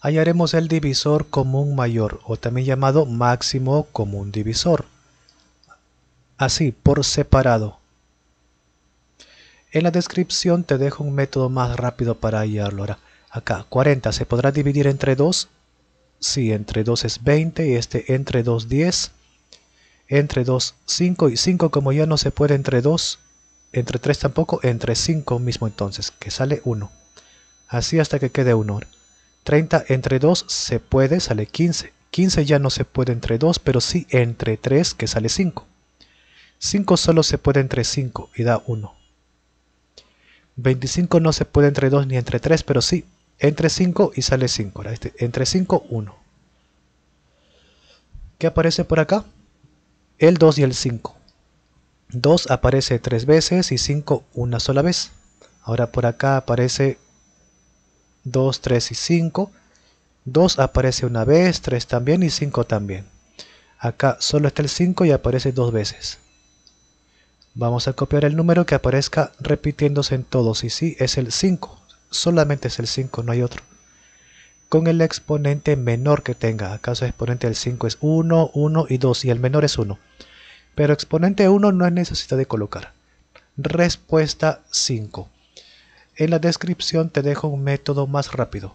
hallaremos el divisor común mayor o también llamado máximo común divisor. Así, por separado. En la descripción te dejo un método más rápido para hallarlo. Ahora, acá, 40, ¿se podrá dividir entre 2? Sí, entre 2 es 20 y este entre 2 10. Entre 2 5 y 5 como ya no se puede entre 2, entre 3 tampoco, entre 5 mismo entonces, que sale 1. Así hasta que quede 1. 30 entre 2 se puede, sale 15. 15 ya no se puede entre 2, pero sí entre 3 que sale 5. 5 solo se puede entre 5 y da 1. 25 no se puede entre 2 ni entre 3, pero sí entre 5 y sale 5. Este, entre 5, 1. ¿Qué aparece por acá? El 2 y el 5. 2 aparece 3 veces y 5 una sola vez. Ahora por acá aparece 2, 3 y 5. 2 aparece una vez, 3 también y 5 también. Acá solo está el 5 y aparece dos veces. Vamos a copiar el número que aparezca repitiéndose en todos y sí, es el 5. Solamente es el 5, no hay otro. Con el exponente menor que tenga, acaso el exponente del 5 es 1, 1 y 2 y el menor es 1. Pero exponente 1 no es necesidad de colocar. Respuesta 5. En la descripción te dejo un método más rápido.